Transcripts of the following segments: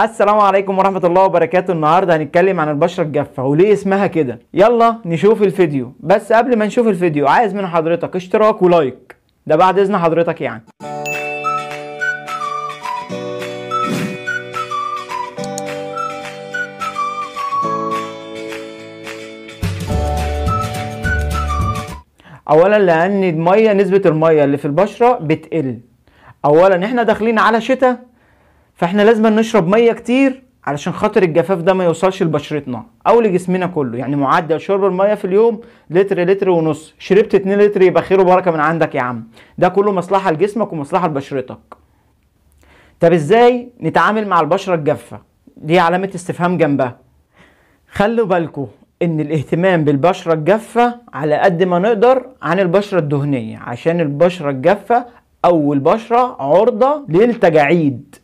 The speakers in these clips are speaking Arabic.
السلام عليكم ورحمة الله وبركاته النهاردة هنتكلم عن البشرة الجافة وليه اسمها كده يلا نشوف الفيديو بس قبل ما نشوف الفيديو عايز من حضرتك اشتراك ولايك ده بعد اذن حضرتك يعني اولا لان الميه نسبه الميه اللي في البشره بتقل اولا احنا داخلين على شتاء فاحنا لازم نشرب ميه كتير علشان خاطر الجفاف ده ما يوصلش لبشرتنا او لجسمنا كله يعني معدل شرب الميه في اليوم لتر لتر ونص شربت 2 لتر يبقى خير وبركه من عندك يا عم ده كله مصلحه لجسمك ومصلحه لبشرتك طب ازاي نتعامل مع البشره الجافه دي علامه استفهام جنبها خلوا بالكم ان الاهتمام بالبشره الجافه على قد ما نقدر عن البشره الدهنيه عشان البشره الجافه او البشره عرضه للتجاعيد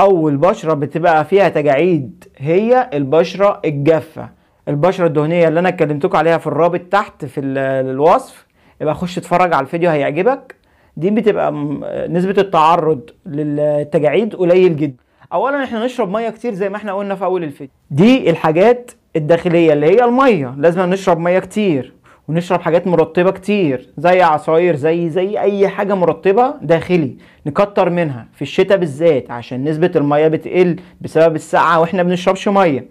أول بشرة بتبقى فيها تجاعيد هي البشرة الجافة البشرة الدهنية اللي أنا اتكلمتكم عليها في الرابط تحت في الوصف يبقى خش اتفرج على الفيديو هيعجبك دي بتبقى نسبة التعرض للتجاعيد قليل جدا أولا احنا نشرب مية كتير زي ما احنا قلنا في أول الفيديو دي الحاجات الداخلية اللي هي المية لازم نشرب مية كتير ونشرب حاجات مرطبه كتير زي عصاير زي زي اي حاجه مرطبه داخلي نكتر منها في الشتاء بالذات عشان نسبه الميه بتقل بسبب السقعه واحنا بنشربش ميه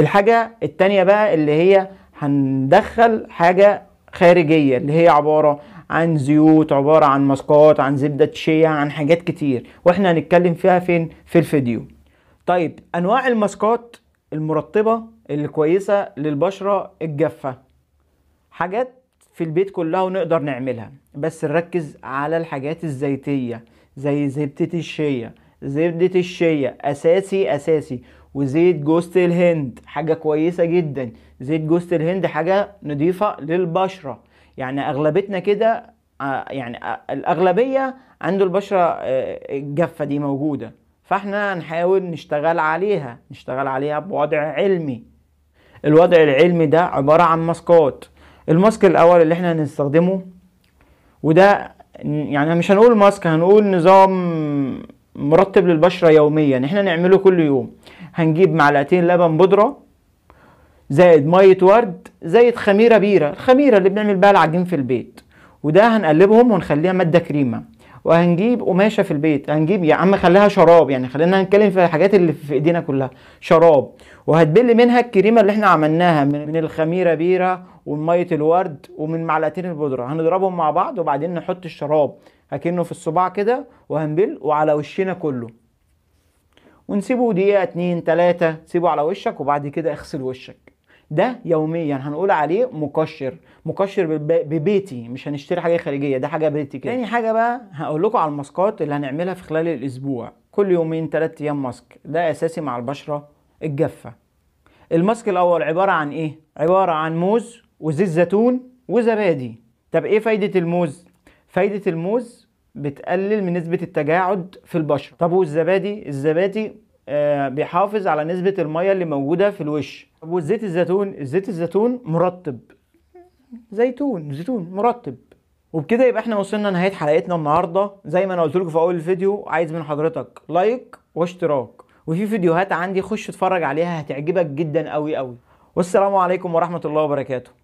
الحاجه التانية بقى اللي هي هندخل حاجه خارجيه اللي هي عباره عن زيوت عباره عن ماسكات عن زبده شيا عن حاجات كتير واحنا هنتكلم فيها فين في الفيديو طيب انواع الماسكات المرطبه اللي كويسه للبشره الجافه حاجات في البيت كلها ونقدر نعملها بس نركز على الحاجات الزيتية زي زبدة الشيا زبدة الشيا أساسي أساسي وزيت جوزة الهند حاجة كويسة جدا زيت جوزة الهند حاجة نضيفة للبشرة يعني أغلبتنا كده آه، يعني آه، الأغلبية عنده البشرة آه، الجافة دي موجودة فاحنا هنحاول نشتغل عليها نشتغل عليها بوضع علمي الوضع العلمي ده عبارة عن ماسكات الماسك الاول اللي احنا هنستخدمه وده يعني مش هنقول ماسك هنقول نظام مرطب للبشره يوميا احنا نعمله كل يوم هنجيب معلقتين لبن بودره زائد ميه ورد زائد خميره بيره الخميره اللي بنعمل بيها العجين في البيت وده هنقلبهم ونخليها ماده كريمه وهنجيب قماشه في البيت هنجيب يا عم خليها شراب يعني خلينا نتكلم في الحاجات اللي في ايدينا كلها شراب وهتبل منها الكريمه اللي احنا عملناها من الخميره بيره وميه الورد ومن معلقتين البودره هنضربهم مع بعض وبعدين نحط الشراب اكنه في الصباع كده وهنبل وعلى وشنا كله ونسيبه دقيقه اتنين تلاته سيبه على وشك وبعد كده اغسل وشك ده يوميا هنقول عليه مكشر مكشر ببيتي مش هنشتري حاجه خارجيه ده حاجه بيتي كده تاني حاجه بقى هقول لكم على الماسكات اللي هنعملها في خلال الاسبوع كل يومين ثلاث ايام ماسك ده اساسي مع البشره الجافه الماسك الاول عباره عن ايه عباره عن موز وزيت زيتون وزبادي طب ايه فايده الموز فايده الموز بتقلل من نسبه التجاعد في البشره طب والزبادي الزبادي آه بيحافظ على نسبه الميه اللي موجوده في الوش طب والزيت الزيتون زيت الزيتون مرطب زيتون زيتون مرطب وبكده يبقى احنا وصلنا نهايه حلقتنا النهارده زي ما انا قلت لكم في اول الفيديو عايز من حضرتك لايك واشتراك وفي فيديوهات عندي خش اتفرج عليها هتعجبك جدا قوي قوي والسلام عليكم ورحمه الله وبركاته